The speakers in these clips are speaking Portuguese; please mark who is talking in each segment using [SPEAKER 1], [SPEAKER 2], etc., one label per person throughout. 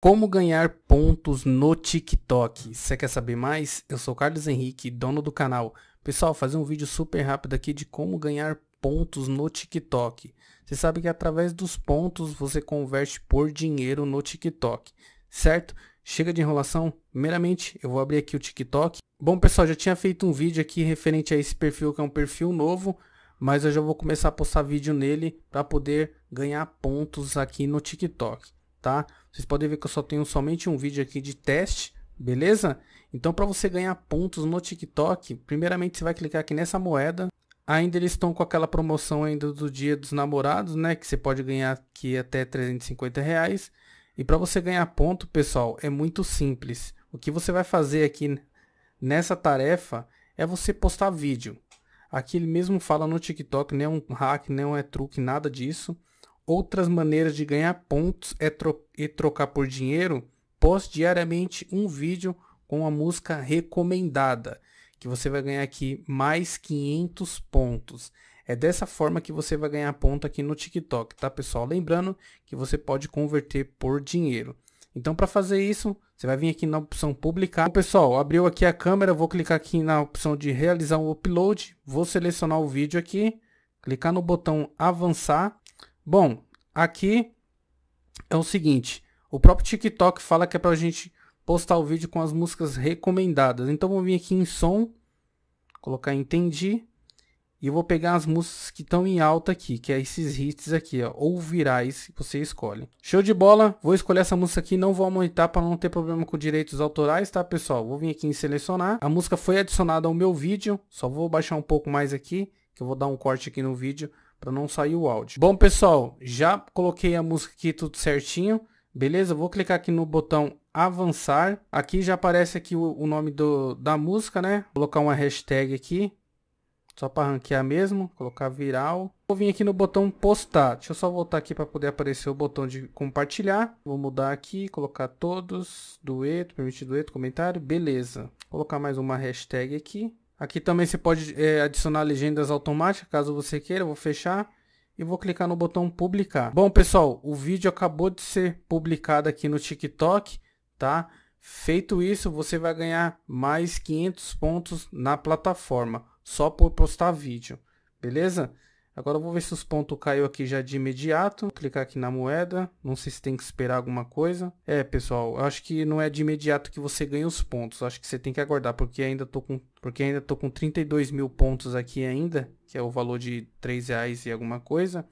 [SPEAKER 1] Como ganhar pontos no TikTok? Você quer saber mais? Eu sou Carlos Henrique, dono do canal. Pessoal, fazer um vídeo super rápido aqui de como ganhar pontos no TikTok. Você sabe que através dos pontos você converte por dinheiro no TikTok, certo? Chega de enrolação. Primeiramente, eu vou abrir aqui o TikTok. Bom, pessoal, já tinha feito um vídeo aqui referente a esse perfil, que é um perfil novo, mas eu já vou começar a postar vídeo nele para poder ganhar pontos aqui no TikTok tá? Vocês podem ver que eu só tenho somente um vídeo aqui de teste, beleza? Então, para você ganhar pontos no TikTok, primeiramente você vai clicar aqui nessa moeda. Ainda eles estão com aquela promoção ainda do Dia dos Namorados, né? Que você pode ganhar aqui até 350 reais. E para você ganhar ponto, pessoal, é muito simples. O que você vai fazer aqui nessa tarefa é você postar vídeo. Aqui ele mesmo fala no TikTok, nem é um hack, nem né? é truque, nada disso. Outras maneiras de ganhar pontos é tro e trocar por dinheiro. Poste diariamente um vídeo com a música recomendada, que você vai ganhar aqui mais 500 pontos. É dessa forma que você vai ganhar ponto aqui no TikTok, tá pessoal? Lembrando que você pode converter por dinheiro. Então para fazer isso, você vai vir aqui na opção publicar. pessoal, abriu aqui a câmera, vou clicar aqui na opção de realizar um upload, vou selecionar o vídeo aqui, clicar no botão avançar Bom, aqui é o seguinte. O próprio TikTok fala que é pra gente postar o vídeo com as músicas recomendadas. Então vou vir aqui em som, colocar entendi. E vou pegar as músicas que estão em alta aqui, que é esses hits aqui, ó, ou virais, que você escolhe. Show de bola, vou escolher essa música aqui, não vou aumentar para não ter problema com direitos autorais, tá, pessoal? Vou vir aqui em selecionar. A música foi adicionada ao meu vídeo, só vou baixar um pouco mais aqui, que eu vou dar um corte aqui no vídeo para não sair o áudio. Bom, pessoal, já coloquei a música aqui tudo certinho. Beleza? Vou clicar aqui no botão avançar. Aqui já aparece aqui o, o nome do, da música, né? Vou colocar uma hashtag aqui. Só para ranquear mesmo. Colocar viral. Vou vir aqui no botão postar. Deixa eu só voltar aqui para poder aparecer o botão de compartilhar. Vou mudar aqui. Colocar todos. Dueto. Permitir dueto. Comentário. Beleza. Vou colocar mais uma hashtag aqui. Aqui também você pode é, adicionar legendas automáticas, caso você queira. Eu vou fechar e vou clicar no botão publicar. Bom, pessoal, o vídeo acabou de ser publicado aqui no TikTok, tá? Feito isso, você vai ganhar mais 500 pontos na plataforma, só por postar vídeo, beleza? Agora eu vou ver se os pontos caiu aqui já de imediato. Vou clicar aqui na moeda. Não sei se tem que esperar alguma coisa. É, pessoal, Eu acho que não é de imediato que você ganha os pontos. Acho que você tem que aguardar, porque ainda tô com, porque ainda tô com 32 mil pontos aqui ainda, que é o valor de 3 reais e alguma coisa.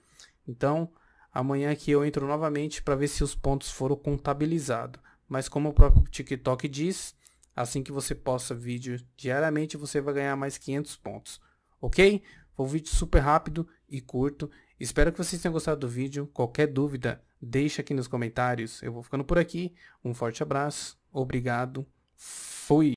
[SPEAKER 1] Então, amanhã aqui eu entro novamente para ver se os pontos foram contabilizados. Mas como o próprio TikTok diz, assim que você posta vídeo diariamente, você vai ganhar mais 500 pontos. Ok? Foi um vídeo super rápido e curto. Espero que vocês tenham gostado do vídeo. Qualquer dúvida, deixa aqui nos comentários. Eu vou ficando por aqui. Um forte abraço. Obrigado. Fui!